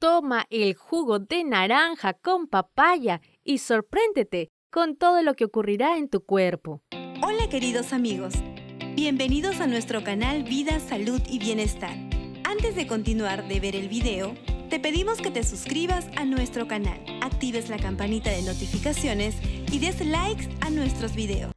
Toma el jugo de naranja con papaya y sorpréndete con todo lo que ocurrirá en tu cuerpo. Hola queridos amigos, bienvenidos a nuestro canal Vida, Salud y Bienestar. Antes de continuar de ver el video, te pedimos que te suscribas a nuestro canal, actives la campanita de notificaciones y des likes a nuestros videos.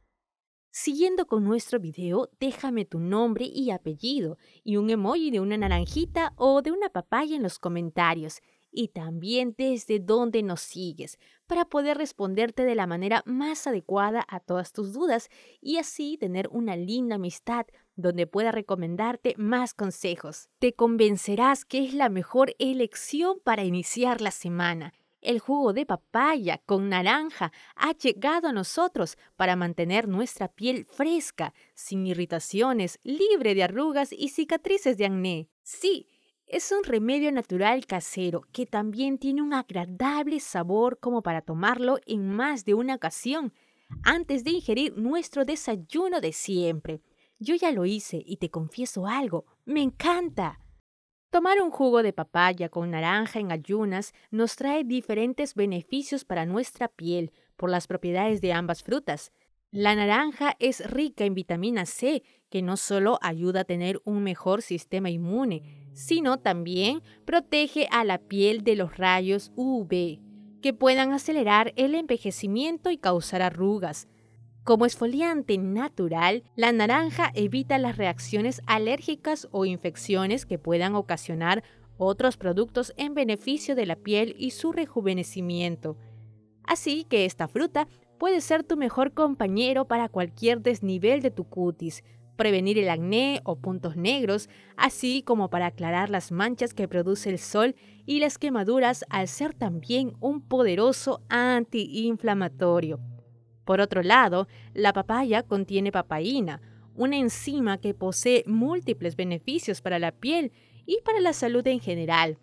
Siguiendo con nuestro video, déjame tu nombre y apellido y un emoji de una naranjita o de una papaya en los comentarios y también desde dónde nos sigues para poder responderte de la manera más adecuada a todas tus dudas y así tener una linda amistad donde pueda recomendarte más consejos. Te convencerás que es la mejor elección para iniciar la semana el jugo de papaya con naranja ha llegado a nosotros para mantener nuestra piel fresca, sin irritaciones, libre de arrugas y cicatrices de acné. Sí, es un remedio natural casero que también tiene un agradable sabor como para tomarlo en más de una ocasión antes de ingerir nuestro desayuno de siempre. Yo ya lo hice y te confieso algo, me encanta. Tomar un jugo de papaya con naranja en ayunas nos trae diferentes beneficios para nuestra piel por las propiedades de ambas frutas. La naranja es rica en vitamina C, que no solo ayuda a tener un mejor sistema inmune, sino también protege a la piel de los rayos UV, que puedan acelerar el envejecimiento y causar arrugas, como esfoliante natural, la naranja evita las reacciones alérgicas o infecciones que puedan ocasionar otros productos en beneficio de la piel y su rejuvenecimiento. Así que esta fruta puede ser tu mejor compañero para cualquier desnivel de tu cutis, prevenir el acné o puntos negros, así como para aclarar las manchas que produce el sol y las quemaduras al ser también un poderoso antiinflamatorio. Por otro lado, la papaya contiene papaína, una enzima que posee múltiples beneficios para la piel y para la salud en general.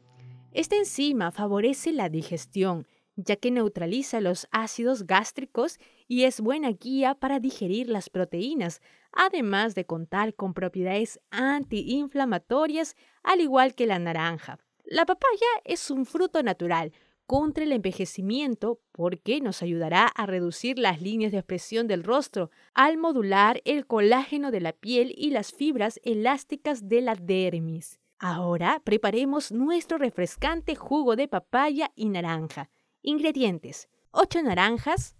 Esta enzima favorece la digestión, ya que neutraliza los ácidos gástricos y es buena guía para digerir las proteínas, además de contar con propiedades antiinflamatorias, al igual que la naranja. La papaya es un fruto natural, contra el envejecimiento porque nos ayudará a reducir las líneas de expresión del rostro al modular el colágeno de la piel y las fibras elásticas de la dermis. Ahora preparemos nuestro refrescante jugo de papaya y naranja. Ingredientes: 8 naranjas,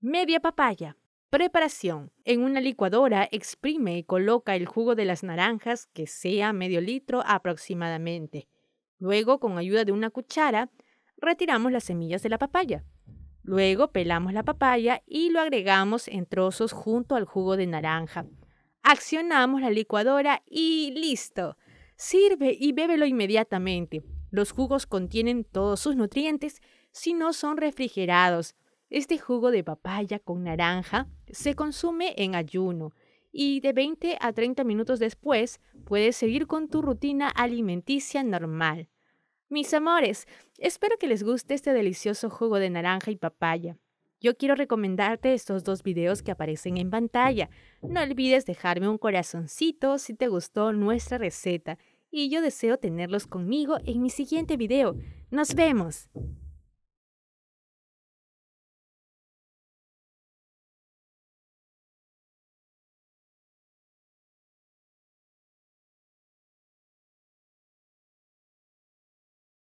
media papaya. Preparación. En una licuadora exprime y coloca el jugo de las naranjas, que sea medio litro aproximadamente. Luego, con ayuda de una cuchara, retiramos las semillas de la papaya. Luego pelamos la papaya y lo agregamos en trozos junto al jugo de naranja. Accionamos la licuadora y listo. Sirve y bébelo inmediatamente. Los jugos contienen todos sus nutrientes si no son refrigerados. Este jugo de papaya con naranja se consume en ayuno y de 20 a 30 minutos después puedes seguir con tu rutina alimenticia normal. Mis amores, espero que les guste este delicioso jugo de naranja y papaya. Yo quiero recomendarte estos dos videos que aparecen en pantalla. No olvides dejarme un corazoncito si te gustó nuestra receta y yo deseo tenerlos conmigo en mi siguiente video. ¡Nos vemos!